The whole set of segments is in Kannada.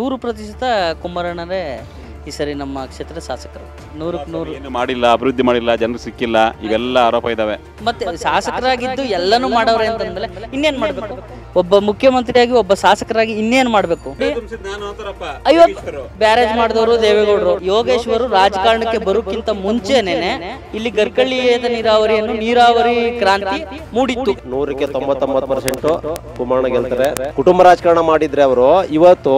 ನೂರು ಪ್ರತಿಶತ ಕುಮಾರಣ್ಣರೇ ಈ ಸರಿ ನಮ್ಮ ಕ್ಷೇತ್ರದ ಶಾಸಕರು ನೂರಕ್ಕೆ ನೂರು ಏನು ಮಾಡಿಲ್ಲ ಅಭಿವೃದ್ಧಿ ಮಾಡಿಲ್ಲ ಜನರು ಸಿಕ್ಕಿಲ್ಲ ಇವೆಲ್ಲ ಆರೋಪ ಇದಾವೆ ಮತ್ತೆ ಶಾಸಕರಾಗಿದ್ದು ಎಲ್ಲನೂ ಮಾಡವ್ರೆ ಅಂತಂದ್ಮೇಲೆ ಇನ್ನೇನ್ ಮಾಡಬೇಕು ಒಬ್ಬ ಮುಖ್ಯಮಂತ್ರಿಯಾಗಿ ಒಬ್ಬ ಶಾಸಕರಾಗಿ ಇನ್ನೇನ್ ಮಾಡ್ಬೇಕು ಐವತ್ತು ಬ್ಯಾರೇಜ್ ಮಾಡಿದವರು ದೇವೇಗೌಡರು ಯೋಗೇಶ್ವರು ರಾಜಕಾರಣಕ್ಕೆ ಬರೋಕ್ಕಿಂತ ಮುಂಚೆನೆ ಇಲ್ಲಿ ಗರ್ಕಳ್ಳಿಯದ ನೀರಾವರಿಯನ್ನು ನೀರಾವರಿ ಕ್ರಾಂತಿ ಮೂಡಿತ್ತು ನೂರಕ್ಕೆ ತೊಂಬತ್ತೊಂಬತ್ತು ಪರ್ಸೆಂಟ್ ಕುಮಾರಣ್ಣ ಗೆಲ್ತಾರೆ ಕುಟುಂಬ ರಾಜಕಾರಣ ಮಾಡಿದ್ರೆ ಅವರು ಇವತ್ತು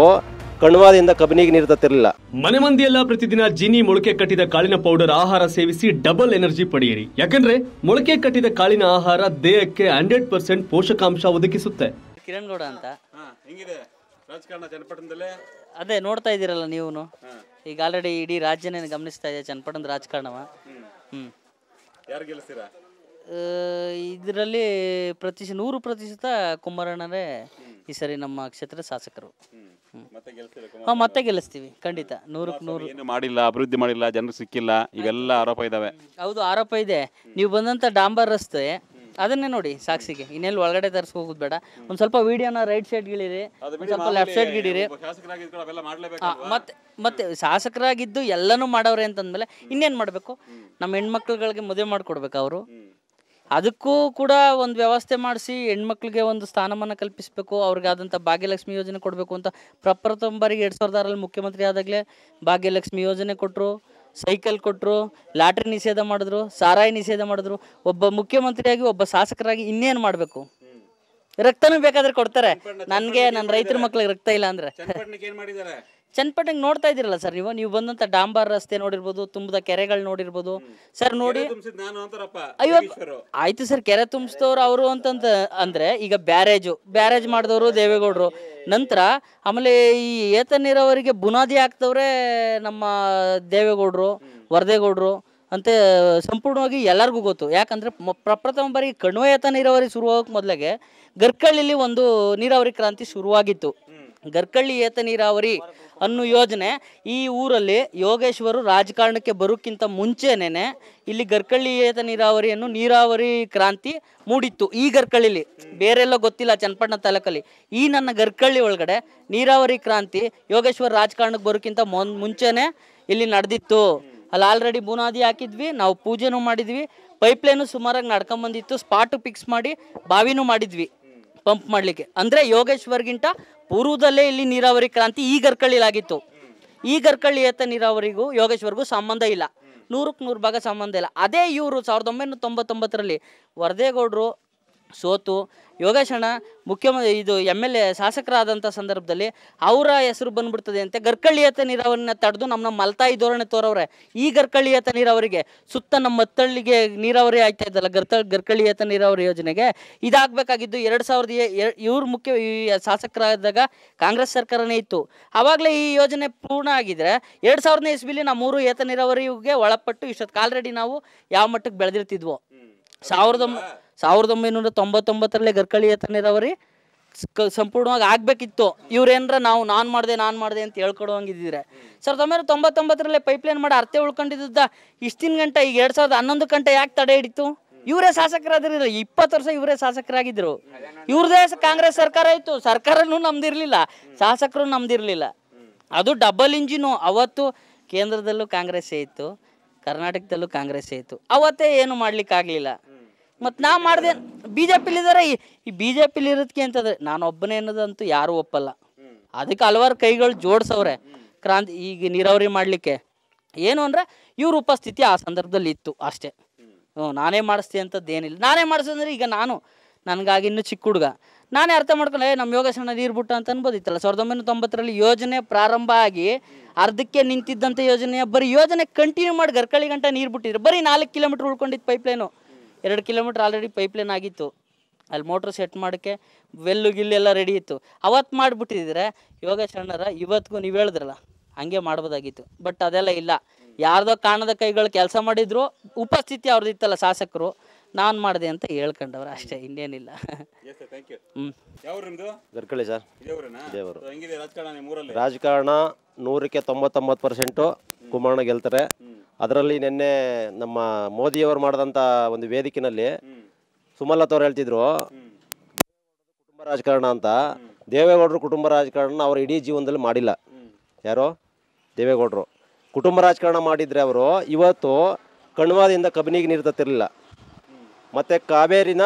ಕಣ್ವಾದಿಂದ ಕಬಿನಿಗೆ ನೀರು ತತ್ತಿರಲಿಲ್ಲ ಮನೆ ಮಂದಿಯೆಲ್ಲ ಪ್ರತಿದಿನ ಜಿನಿ ಮೊಳಕೆ ಕಟ್ಟಿದ ಕಾಳಿನ ಪೌಡರ್ ಆಹಾರ ಸೇವಿಸಿ ಡಬಲ್ ಎನರ್ಜಿ ಪಡೆಯಿರಿ ಯಾಕಂದ್ರೆ ಮೊಳಕೆ ಕಟ್ಟಿದ ಕಾಳಿನ ಆಹಾರ ದೇಹಕ್ಕೆ ಹಂಡ್ರೆಡ್ ಪರ್ಸೆಂಟ್ ಪೋಷಕಾಂಶ ಒದಗಿಸುತ್ತೆ ಕಿರಣ್ ಗೌಡ ಅಂತ ಅದೇ ನೋಡ್ತಾ ಇದ್ದೀರಲ್ಲ ನೀವು ಈಗ ಆಲ್ರೆಡಿ ಇಡೀ ರಾಜ್ಯನೇ ಗಮನಿಸ್ತಾ ಇದೆ ಚನ್ನಪಟ್ಟಣದ ರಾಜಕಾರಣವ ಇದರಲ್ಲಿ ಪ್ರತಿಶತ ನೂರು ಪ್ರತಿಶತ ಕುಮಾರಣ್ಣನೇ ಈ ಸರಿ ನಮ್ಮ ಕ್ಷೇತ್ರದ ಶಾಸಕರು ಮತ್ತೆ ಗೆಲ್ಲಿಸ್ತೀವಿ ಖಂಡಿತ ನೂರಕ್ಕೆ ನೂರು ಮಾಡಿಲ್ಲ ಅಭಿವೃದ್ಧಿ ಮಾಡಿಲ್ಲ ಜನರು ಸಿಕ್ಕಿಲ್ಲ ಇವೆಲ್ಲ ಆರೋಪ ಇದಾವೆ ಹೌದು ಆರೋಪ ಇದೆ ನೀವು ಬಂದಂತ ಡಾಂಬರ್ ರಸ್ತೆ ಅದನ್ನೇ ನೋಡಿ ಸಾಕ್ಷಿಗೆ ಇನ್ನೆಲ್ಲ ಒಳಗಡೆ ತರಿಸಿ ಹೋಗೋದು ಬೇಡ ಒಂದ್ ಸ್ವಲ್ಪ ವಿಡಿಯೋನ ರೈಟ್ ಸೈಡ್ ಗಿಳಿರಿ ಸ್ವಲ್ಪ ಲೆಫ್ಟ್ ಸೈಡ್ ಗಿಡಿರಿ ಮತ್ತೆ ಮತ್ತೆ ಶಾಸಕರಾಗಿದ್ದು ಎಲ್ಲನೂ ಮಾಡವ್ರೆ ಅಂತಂದ್ಮೇಲೆ ಇನ್ನೇನ್ ಮಾಡಬೇಕು ನಮ್ಮ ಹೆಣ್ಮಕ್ಳುಗಳಿಗೆ ಮದುವೆ ಮಾಡ್ಕೊಡ್ಬೇಕು ಅವರು ಅದಕ್ಕೂ ಕೂಡ ಒಂದು ವ್ಯವಸ್ಥೆ ಮಾಡಿಸಿ ಹೆಣ್ಮಕ್ಳಿಗೆ ಒಂದು ಸ್ಥಾನಮಾನ ಕಲ್ಪಿಸಬೇಕು ಅವ್ರಿಗಾದಂಥ ಭಾಗ್ಯಲಕ್ಷ್ಮಿ ಯೋಜನೆ ಕೊಡಬೇಕು ಅಂತ ಪ್ರಪ್ರಥಮ ಬಾರಿಗೆ ಎರಡು ಸಾವಿರದ ಆರಲ್ಲಿ ಮುಖ್ಯಮಂತ್ರಿ ಆದಾಗಲೇ ಭಾಗ್ಯಲಕ್ಷ್ಮಿ ಯೋಜನೆ ಕೊಟ್ಟರು ಸೈಕಲ್ ಕೊಟ್ಟರು ಲಾಟ್ರಿ ನಿಷೇಧ ಮಾಡಿದ್ರು ಸಾರಾಯಿ ನಿಷೇಧ ಮಾಡಿದ್ರು ಒಬ್ಬ ಮುಖ್ಯಮಂತ್ರಿಯಾಗಿ ಒಬ್ಬ ಶಾಸಕರಾಗಿ ಇನ್ನೇನು ಮಾಡಬೇಕು ರಕ್ತನೂ ಬೇಕಾದ್ರೆ ಕೊಡ್ತಾರೆ ನನಗೆ ನನ್ನ ರೈತರ ಮಕ್ಳಿಗೆ ರಕ್ತ ಇಲ್ಲ ಅಂದರೆ ಚನ್ನಪಟ್ಟಣಕ್ಕೆ ನೋಡ್ತಾ ಇದ್ದೀರಲ್ಲ ಸರ್ ನೀವು ನೀವು ಬಂದಂತ ಡಾಂಬಾರ್ ರಸ್ತೆ ನೋಡಿರ್ಬೋದು ತುಂಬದ ಕೆರೆಗಳು ನೋಡಿರ್ಬೋದು ಸರ್ ನೋಡಿ ಆಯ್ತು ಸರ್ ಕೆರೆ ತುಂಬಿಸಿದವ್ರು ಅವರು ಅಂತಂತ ಅಂದ್ರೆ ಈಗ ಬ್ಯಾರೇಜು ಬ್ಯಾರೇಜ್ ಮಾಡಿದವರು ದೇವೇಗೌಡರು ನಂತರ ಆಮೇಲೆ ಈ ಏತ ನೀರಾವರಿಗೆ ಬುನಾದಿ ಹಾಕ್ತವ್ರೆ ನಮ್ಮ ದೇವೇಗೌಡರು ವರದೇಗೌಡರು ಅಂತ ಸಂಪೂರ್ಣವಾಗಿ ಎಲ್ಲರಿಗೂ ಗೊತ್ತು ಯಾಕಂದ್ರೆ ಪ್ರಪ್ರಥಮ ಬಾರಿ ಕಣ್ವೇತ ನೀರಾವರಿ ಶುರುವಾಗಕ್ಕೆ ಮೊದಲಿಗೆ ಗರ್ಕಳ್ಳಿಲಿ ಒಂದು ನೀರಾವರಿ ಕ್ರಾಂತಿ ಶುರುವಾಗಿತ್ತು ಗರ್ಕಳ್ಳಿ ಏತ ನೀರಾವರಿ ಅನ್ನೋ ಯೋಜನೆ ಈ ಊರಲ್ಲಿ ಯೋಗೇಶ್ವರು ರಾಜಕಾರಣಕ್ಕೆ ಬರೋಕ್ಕಿಂತ ಮುಂಚೆನೇ ಇಲ್ಲಿ ಗರ್ಕಳ್ಳಿ ಏತ ನೀರಾವರಿಯನ್ನು ನೀರಾವರಿ ಕ್ರಾಂತಿ ಮೂಡಿತ್ತು ಈ ಗರ್ಕಳ್ಳಿಲಿ ಬೇರೆಲ್ಲ ಗೊತ್ತಿಲ್ಲ ಚನ್ನಪಟ್ಟಣ ತಾಲೂಕಲ್ಲಿ ಈ ನನ್ನ ಗರ್ಕಳ್ಳಿ ಒಳಗಡೆ ನೀರಾವರಿ ಕ್ರಾಂತಿ ಯೋಗೇಶ್ವರ ರಾಜಕಾರಣಕ್ಕೆ ಬರೋಕ್ಕಿಂತ ಮುಂಚೆನೇ ಇಲ್ಲಿ ನಡೆದಿತ್ತು ಅಲ್ಲಿ ಆಲ್ರೆಡಿ ಬೂನಾದಿ ಹಾಕಿದ್ವಿ ನಾವು ಪೂಜೆನೂ ಮಾಡಿದ್ವಿ ಪೈಪ್ಲೈನು ಸುಮಾರಾಗಿ ನಡ್ಕೊಂಬಂದಿತ್ತು ಸ್ಪಾಟು ಫಿಕ್ಸ್ ಮಾಡಿ ಬಾವಿನೂ ಮಾಡಿದ್ವಿ ಪಂಪ್ ಮಾಡಲಿಕ್ಕೆ ಅಂದರೆ ಯೋಗೇಶ್ವರ್ಗಿಂತ ಪೂರ್ವದಲ್ಲೇ ಇಲ್ಲಿ ನೀರಾವರಿ ಕ್ರಾಂತಿ ಈ ಗರ್ಕಳ್ಳಿಲಾಗಿತ್ತು ಈ ಗರ್ಕಳ್ಳಿ ಏತ ನೀರಾವರಿಗೂ ಯೋಗೇಶ್ವರ್ಗೂ ಸಂಬಂಧ ಇಲ್ಲ ನೂರಕ್ಕೆ ನೂರು ಭಾಗ ಸಂಬಂಧ ಇಲ್ಲ ಅದೇ ಇವರು ಸಾವಿರದ ಒಂಬೈನೂರ ತೊಂಬತ್ತೊಂಬತ್ತರಲ್ಲಿ ವರದೇಗೌಡರು ಸೋತು ಯೋಗೇಶಣ್ಣ ಮುಖ್ಯಮಂತ್ರಿ ಇದು ಎಮ್ ಎಲ್ ಎ ಶಾಸಕರಾದಂಥ ಸಂದರ್ಭದಲ್ಲಿ ಅವರ ಹೆಸರು ಬಂದ್ಬಿಡ್ತದೆ ಅಂತೆ ಗರ್ಕಳ್ಳಿಯತ ನೀರಾವರಿನ ತಡೆದು ನಮ್ಮ ಮಲ್ತಾಯಿ ಧೋರಣೆ ತೋರವ್ರೆ ಈ ಗರ್ಕಳ್ಳಿಯತ ನೀರಾವರಿಗೆ ಸುತ್ತ ನಮ್ಮ ಮತ್ತಳ್ಳಿಗೆ ನೀರಾವರಿ ಆಯ್ತಾ ಇದ್ದಲ್ಲ ಗರ್ತ ಗರ್ಕಳ್ಳಿಯತ ನೀರಾವರಿ ಯೋಜನೆಗೆ ಇದಾಗಬೇಕಾಗಿದ್ದು ಎರಡು ಸಾವಿರದ ಇವ್ರ ಮುಖ್ಯ ಶಾಸಕರಾದಾಗ ಕಾಂಗ್ರೆಸ್ ಸರ್ಕಾರನೇ ಇತ್ತು ಆವಾಗಲೇ ಈ ಯೋಜನೆ ಪೂರ್ಣ ಆಗಿದ್ರೆ ಎರಡು ಸಾವಿರನೇ ಇಸ್ಬಿಲಿ ನಮ್ಮ ಮೂರು ಏತ ನೀರಾವರಿಗೆ ಒಳಪಟ್ಟು ಇಷ್ಟೊತ್ತು ಆಲ್ರೆಡಿ ನಾವು ಯಾವ ಮಟ್ಟಕ್ಕೆ ಬೆಳೆದಿರ್ತಿದ್ವು ಸಾವಿರದ ಸಾವಿರದ ಒಂಬೈನೂರ ತೊಂಬತ್ತೊಂಬತ್ತರಲ್ಲೇ ಗರ್ಕಳಿ ಎತ್ತನೇದವ್ರಿ ಸಂಪೂರ್ಣವಾಗಿ ಆಗಬೇಕಿತ್ತು ಇವ್ರೇನ್ರ ನಾವು ನಾನು ಮಾಡಿದೆ ನಾನು ಮಾಡಿದೆ ಅಂತ ಹೇಳ್ಕೊಡೋಂಗಿದ್ದಿದ್ರೆ ಸಾವಿರದ ಒಂಬೈನೂರ ತೊಂಬತ್ತೊಂಬತ್ತರಲ್ಲೇ ಪೈಪ್ಲೈನ್ ಮಾಡಿ ಅರ್ಥ ಉಳ್ಕೊಂಡಿದ್ದ ಇಷ್ಟಿನ ಗಂಟೆ ಈಗ ಎರಡು ಸಾವಿರದ ಹನ್ನೊಂದು ಗಂಟೆ ಯಾಕೆ ತಡೆ ಹಿಡಿತು ಇವರೇ ಶಾಸಕರಾದ್ರಿಲ್ಲ ಇಪ್ಪತ್ತು ವರ್ಷ ಇವರೇ ಶಾಸಕರಾಗಿದ್ದರು ಇವ್ರದೇ ಕಾಂಗ್ರೆಸ್ ಸರ್ಕಾರ ಇತ್ತು ಸರ್ಕಾರನೂ ನಮ್ದಿರಲಿಲ್ಲ ಶಾಸಕರು ನಮ್ದಿರಲಿಲ್ಲ ಅದು ಡಬಲ್ ಇಂಜಿನು ಅವತ್ತು ಕೇಂದ್ರದಲ್ಲೂ ಕಾಂಗ್ರೆಸ್ಸೇ ಇತ್ತು ಕರ್ನಾಟಕದಲ್ಲೂ ಕಾಂಗ್ರೆಸ್ಸೇ ಇತ್ತು ಅವತ್ತೇ ಏನು ಮಾಡಲಿಕ್ಕಾಗಲಿಲ್ಲ ಮತ್ತು ನಾ ಮಾಡಿದೆ ಬಿ ಜೆ ಇದಾರೆ ಈ ಬಿ ಜೆ ಪಿಲಿ ಇರೋದಕ್ಕೆ ಅಂತಂದ್ರೆ ನಾನು ಒಬ್ಬನೇ ಅನ್ನೋದಂತೂ ಯಾರೂ ಒಪ್ಪಲ್ಲ ಅದಕ್ಕೆ ಹಲವಾರು ಕೈಗಳು ಜೋಡಿಸವ್ರೆ ಕ್ರಾಂತಿ ಈಗ ನೀರಾವರಿ ಮಾಡಲಿಕ್ಕೆ ಏನು ಅಂದರೆ ಇವ್ರ ಉಪಸ್ಥಿತಿ ಆ ಸಂದರ್ಭದಲ್ಲಿ ಇತ್ತು ಅಷ್ಟೇ ಹ್ಞೂ ನಾನೇ ಮಾಡಿಸ್ತೀನಿ ಅಂಥದ್ದು ಏನಿಲ್ಲ ನಾನೇ ಮಾಡಿಸೋದಂದ್ರೆ ಈಗ ನಾನು ನನಗಾಗಿ ಇನ್ನೂ ಚಿಕ್ಕ ಹುಡುಗ ನಾನೇ ಅರ್ಥ ಮಾಡ್ಕೊಂಡೆ ನಮ್ಮ ಯೋಗಶನ ನೀರು ಬಿಟ್ಟ ಅಂತ ಅನ್ಬೋದಿತ್ತಲ್ಲ ಸಾವಿರದ ಒಂಬೈನೂರ ತೊಂಬತ್ತರಲ್ಲಿ ಯೋಜನೆ ಪ್ರಾರಂಭ ಆಗಿ ಅರ್ಧಕ್ಕೆ ನಿಂತಿದ್ದಂಥ ಯೋಜನೆ ಬರೀ ಯೋಜನೆ ಕಂಟಿನ್ಯೂ ಮಾಡಿ ಗರ್ಕಳಿ ಗಂಟ ನೀರು ಬಿಟ್ಟಿದ್ರು ಬರೀ ನಾಲ್ಕು ಕಿಲೋಮೀಟ್ರ್ ಉಳ್ಕೊಂಡಿದ್ದು ಪೈಪ್ಲೈನು ಎರಡು ಕಿಲೋಮೀಟ್ರ್ ಆಲ್ರೆಡಿ ಪೈಪ್ಲೈನ್ ಆಗಿತ್ತು ಅಲ್ಲಿ ಮೋಟ್ರ್ ಸೆಟ್ ಮಾಡೋಕ್ಕೆ ವೆಲ್ಲು ಗಿಲ್ಲೆಲ್ಲ ರೆಡಿ ಇತ್ತು ಅವತ್ತು ಮಾಡಿಬಿಟ್ಟಿದ್ರೆ ಯೋಗ ಶರಣರ ಇವತ್ತಿಗೂ ನೀವು ಹೇಳಿದ್ರಲ್ಲ ಹಂಗೆ ಮಾಡ್ಬೋದಾಗಿತ್ತು ಬಟ್ ಅದೆಲ್ಲ ಇಲ್ಲ ಯಾರ್ದೋ ಕಾಣದ ಕೈಗಳು ಕೆಲಸ ಮಾಡಿದ್ರು ಉಪಸ್ಥಿತಿ ಅವ್ರದ್ದಿತ್ತಲ್ಲ ಶಾಸಕರು ನಾನು ಮಾಡಿದೆ ಅಂತ ಹೇಳ್ಕೊಂಡವ್ರು ಅಷ್ಟೇ ಇನ್ನೇನಿಲ್ಲ ಸರ್ ರಾಜಕಾರಣ ನೂರಕ್ಕೆ ತೊಂಬತ್ತೊಂಬತ್ತು ಪರ್ಸೆಂಟು ಕುಮಾರಣ ಗೆಲ್ತಾರೆ ಅದರಲ್ಲಿ ನಿನ್ನೆ ನಮ್ಮ ಮೋದಿಯವರು ಮಾಡಿದಂಥ ಒಂದು ವೇದಿಕೆನಲ್ಲಿ ಸುಮಲತ್ ಅವ್ರು ಹೇಳ್ತಿದ್ರು ಕುಟುಂಬ ರಾಜಕಾರಣ ಅಂತ ದೇವೇಗೌಡರು ಕುಟುಂಬ ರಾಜಕಾರಣ ಅವರು ಇಡೀ ಜೀವನದಲ್ಲಿ ಮಾಡಿಲ್ಲ ಯಾರೋ ದೇವೇಗೌಡರು ಕುಟುಂಬ ರಾಜಕಾರಣ ಮಾಡಿದರೆ ಅವರು ಇವತ್ತು ಕಣ್ವಾದಿಂದ ಕಬಿನಿಗೆ ನೀರು ತತ್ತಿರಲಿಲ್ಲ ಮತ್ತು ಕಾವೇರಿನ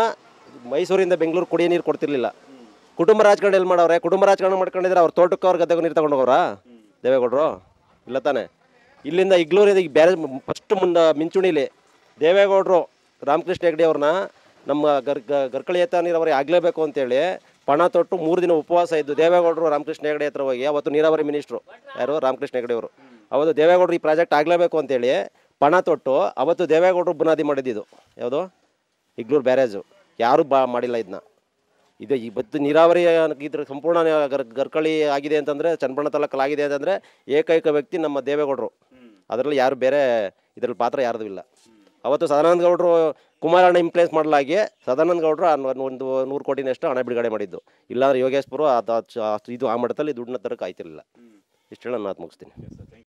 ಮೈಸೂರಿಂದ ಬೆಂಗಳೂರು ಕುಡಿಯೋ ನೀರು ಕೊಡ್ತಿರ್ಲಿಲ್ಲ ಕುಟುಂಬ ರಾಜಕಾರಣ ಎಲ್ಲಿ ಮಾಡವ್ರೆ ಕುಟುಂಬ ರಾಜಕಾರಣ ಮಾಡ್ಕೊಂಡಿದ್ರೆ ಅವ್ರ ತೋಟಕ್ಕೆ ಅವ್ರ ಗದ್ದೆಗೆ ನೀರು ಹೋಗ್ರ ದೇವೇಗೌಡರು ಇಲ್ಲ ತಾನೆ ಇಲ್ಲಿಂದ ಇಗ್ಲೂರಿಂದ ಈಗ ಬೇರೆ ಫಸ್ಟ್ ಮುಂದೆ ಮಿಂಚುಣಿಲಿ ದೇವೇಗೌಡರು ರಾಮಕೃಷ್ಣ ಹೆಗ್ಡೆ ಅವ್ರನ್ನ ನಮ್ಮ ಗರ್ ಗರ್ಕಳಿ ಹತ್ತಿರ ನೀರಾವರಿ ಆಗಲೇಬೇಕು ಅಂತೇಳಿ ಪಣ ತೊಟ್ಟು ಮೂರು ದಿನ ಉಪವಾಸ ಇದ್ದು ದೇವೇಗೌಡರು ರಾಮಕೃಷ್ಣ ಹೆಗಡೆ ಹತ್ರ ಹೋಗಿ ಅವತ್ತು ನೀರಾವರಿ ಮಿನಿಸ್ಟ್ರು ಯಾರು ರಾಮಕೃಷ್ಣ ಹೆಗ್ಡೆ ಅವರು ಅವತ್ತು ದೇವೇಗೌಡರು ಈ ಪ್ರಾಜೆಕ್ಟ್ ಆಗಲೇಬೇಕು ಅಂತೇಳಿ ಪಣ ತೊಟ್ಟು ಅವತ್ತು ದೇವೇಗೌಡರು ಬುನಾದಿ ಮಾಡಿದ್ದು ಯಾವುದು ಇಗ್ಲೂರು ಬ್ಯಾರೇಜು ಯಾರೂ ಬಾ ಮಾಡಿಲ್ಲ ಇದನ್ನ ಇದು ಇವತ್ತು ನೀರಾವರಿ ಇದ್ರ ಸಂಪೂರ್ಣ ಗರ್ ಗರ್ಕಳಿ ಆಗಿದೆ ಅಂತಂದರೆ ಚನ್ನಬಣ್ಣ ತಾಲೂಕಲ್ಲಿ ಆಗಿದೆ ಅಂತಂದರೆ ಏಕೈಕ ವ್ಯಕ್ತಿ ನಮ್ಮ ದೇವೇಗೌಡರು ಅದರಲ್ಲಿ ಯಾರು ಬೇರೆ ಇದರಲ್ಲಿ ಪಾತ್ರ ಯಾರ್ದು ಇಲ್ಲ ಅವತ್ತು ಸದಾನಂದ ಗೌಡರು ಕುಮಾರಣ್ಣ ಇಂಪ್ಲೇಸ್ ಮಾಡಲಾಗಿ ಸದಾನಂದ ಗೌಡರು ಒಂದು ನೂರು ಕೋಟಿನಷ್ಟು ಹಣ ಬಿಡುಗಡೆ ಮಾಡಿದ್ದು ಇಲ್ಲಾಂದ್ರೆ ಯೋಗೇಶ್ಪುರು ಅದು ಇದು ಆ ಮಟ್ಟದಲ್ಲಿ ದುಡ್ಡನ್ನ ತರಕ್ಕೆ ಆಯ್ತಿರಲಿಲ್ಲ ನಾನು ನಾನು ಮುಗಿಸ್ತೀನಿ